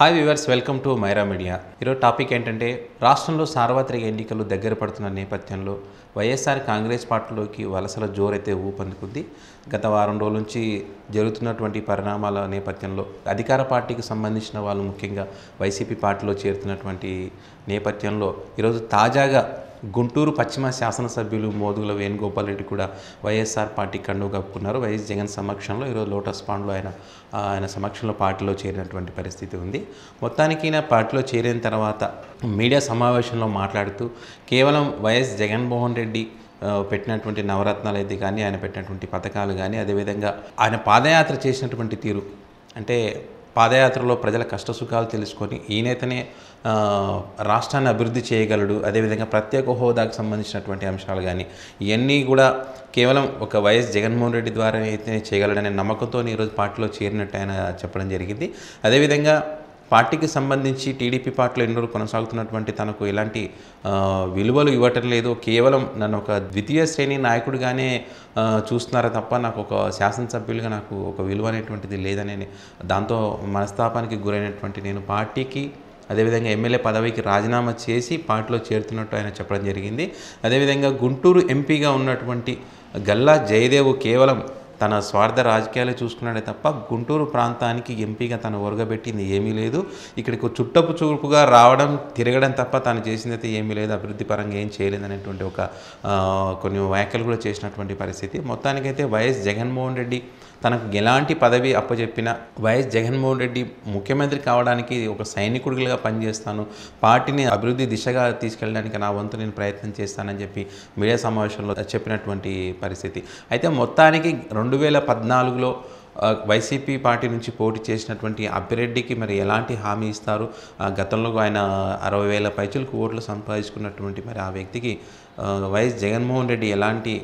hi viewers welcome to Myra media ఈరోజు topic ఏంటంటే రాష్ట్రంలో సార్వత్రిక ఎన్నికలు దగ్గర పడుతున్న నేపథ్యంలో వైఎస్ఆర్ కాంగ్రెస్ పార్టీలోకి వలసల జోరైతే ఊపందుకుంది గత వారం రోజుల నుంచి జరుగుతున్నటువంటి పరిణామాల నేపథ్యంలో అధికార పార్టీకి సంబంధించిన వాళ్ళు ముఖ్యంగా వైసీపీ పార్టీలో చేరుతున్నటువంటి నేపథ్యంలో ఈరోజు తాజాగా గుంటూరు పశ్చిమ శాసనసభ్యులు మోదుగుల వేణుగోపాల్ రెడ్డి కూడా వైఎస్ఆర్ పార్టీ కండువు కప్పుకున్నారు వైఎస్ జగన్ సమక్షంలో ఈరోజు లోటస్ పాండ్లో ఆయన ఆయన సమక్షంలో పార్టీలో చేరినటువంటి పరిస్థితి ఉంది మొత్తానికి ఈయన పార్టీలో చేరిన తర్వాత మీడియా సమావేశంలో మాట్లాడుతూ కేవలం వైఎస్ జగన్మోహన్ రెడ్డి పెట్టినటువంటి నవరత్నాలు అయితే కానీ ఆయన పెట్టినటువంటి పథకాలు కానీ అదేవిధంగా ఆయన పాదయాత్ర చేసినటువంటి తీరు అంటే పాదయాత్రలో ప్రజల కష్టసుఖాలు తెలుసుకొని ఈ నేతనే రాష్ట్రాన్ని అభివృద్ధి చేయగలడు అదేవిధంగా ప్రత్యేక హోదాకు సంబంధించినటువంటి అంశాలు కానీ ఇవన్నీ కూడా కేవలం ఒక వైఎస్ జగన్మోహన్ రెడ్డి ద్వారా అయితే చేయగలడనే నమ్మకంతో ఈరోజు పార్టీలో చేరినట్టు ఆయన చెప్పడం జరిగింది అదేవిధంగా పార్టీకి సంబంధించి టీడీపీ పార్టీలో ఎన్నో కొనసాగుతున్నటువంటి తనకు ఎలాంటి విలువలు ఇవ్వటం లేదు కేవలం నన్ను ఒక ద్వితీయ శ్రేణి నాయకుడిగానే చూస్తున్నారా తప్ప నాకు ఒక శాసనసభ్యులుగా నాకు ఒక విలువ అనేటువంటిది లేదని దాంతో మనస్తాపానికి గురైనటువంటి నేను పార్టీకి అదేవిధంగా ఎమ్మెల్యే పదవికి రాజీనామా చేసి పార్టీలో చేరుతున్నట్టు ఆయన చెప్పడం జరిగింది అదేవిధంగా గుంటూరు ఎంపీగా ఉన్నటువంటి గల్లా జయదేవ్ కేవలం తన స్వార్థ రాజకీయాలే చూసుకున్నాడే తప్ప గుంటూరు ప్రాంతానికి ఎంపీగా తను ఒరగబెట్టింది ఏమీ లేదు ఇక్కడికి చుట్టపు చూపుగా రావడం తిరగడం తప్ప తాను చేసింది అయితే ఏమీ లేదు అభివృద్ధి పరంగా ఏం చేయలేదనేటువంటి ఒక కొన్ని వ్యాఖ్యలు కూడా చేసినటువంటి పరిస్థితి మొత్తానికైతే వైఎస్ జగన్మోహన్ రెడ్డి తనకు ఎలాంటి పదవి అప్పచెప్పిన వైఎస్ జగన్మోహన్ రెడ్డి ముఖ్యమంత్రి కావడానికి ఒక సైనికుడిగా పనిచేస్తాను పార్టీని అభివృద్ధి దిశగా తీసుకెళ్ళడానికి నా వంతు నేను ప్రయత్నం చేస్తానని చెప్పి మీడియా సమావేశంలో చెప్పినటువంటి పరిస్థితి అయితే మొత్తానికి రెండు వేల పద్నాలుగులో వైసీపీ పార్టీ నుంచి పోటీ చేసినటువంటి అభిరెడ్డికి మరి ఎలాంటి హామీ ఇస్తారు గతంలో ఆయన అరవై వేల పైచులకు ఓట్లు సంపాదించుకున్నటువంటి మరి ఆ వ్యక్తికి వైఎస్ జగన్మోహన్ రెడ్డి ఎలాంటి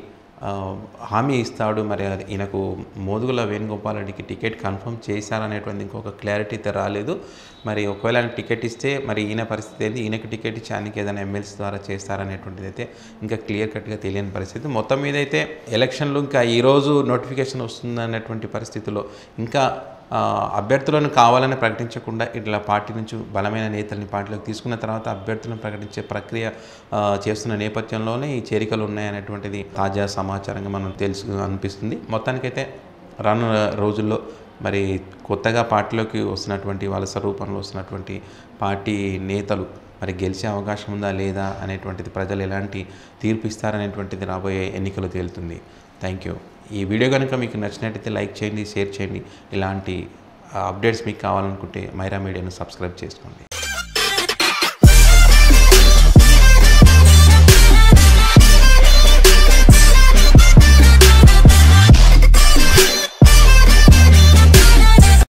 హామీ ఇస్తాడు మరి ఈయనకు మోదుగుల వేణుగోపాల్ రెడ్డికి టికెట్ కన్ఫర్మ్ చేశారనేటువంటి ఇంకొక క్లారిటీ అయితే రాలేదు మరి ఒకవేళ ఆయన టికెట్ ఇస్తే మరి ఈయన పరిస్థితి ఏది ఈయనకు టికెట్ ఇచ్చి ఆయనకి ఏదైనా ఎమ్మెల్సీ ద్వారా చేస్తారనేటువంటిది అయితే ఇంకా క్లియర్ కట్గా తెలియని పరిస్థితి మొత్తం మీద అయితే ఎలక్షన్లు ఇంకా ఈరోజు నోటిఫికేషన్ వస్తుందనేటువంటి పరిస్థితిలో ఇంకా అభ్యర్థులను కావాలని ప్రకటించకుండా ఇట్లా పార్టీ నుంచి బలమైన నేతల్ని పార్టీలోకి తీసుకున్న తర్వాత అభ్యర్థులను ప్రకటించే ప్రక్రియ చేస్తున్న నేపథ్యంలోనే ఈ చేరికలు ఉన్నాయనేటువంటిది తాజా సమాచారంగా మనం తెలుసు అనిపిస్తుంది మొత్తానికైతే రాను రోజుల్లో మరి కొత్తగా పార్టీలోకి వస్తున్నటువంటి వలస రూపంలో వస్తున్నటువంటి పార్టీ నేతలు మరి గెలిచే అవకాశం ఉందా లేదా అనేటువంటిది ప్రజలు ఎలాంటి తీర్పు ఇస్తారనేటువంటిది రాబోయే ఎన్నికలు తేలుతుంది థ్యాంక్ యూ ఈ వీడియో కనుక మీకు నచ్చినట్టయితే లైక్ చేయండి షేర్ చేయండి ఇలాంటి అప్డేట్స్ మీకు కావాలనుకుంటే మైరా మీడియాను సబ్స్క్రైబ్ చేసుకోండి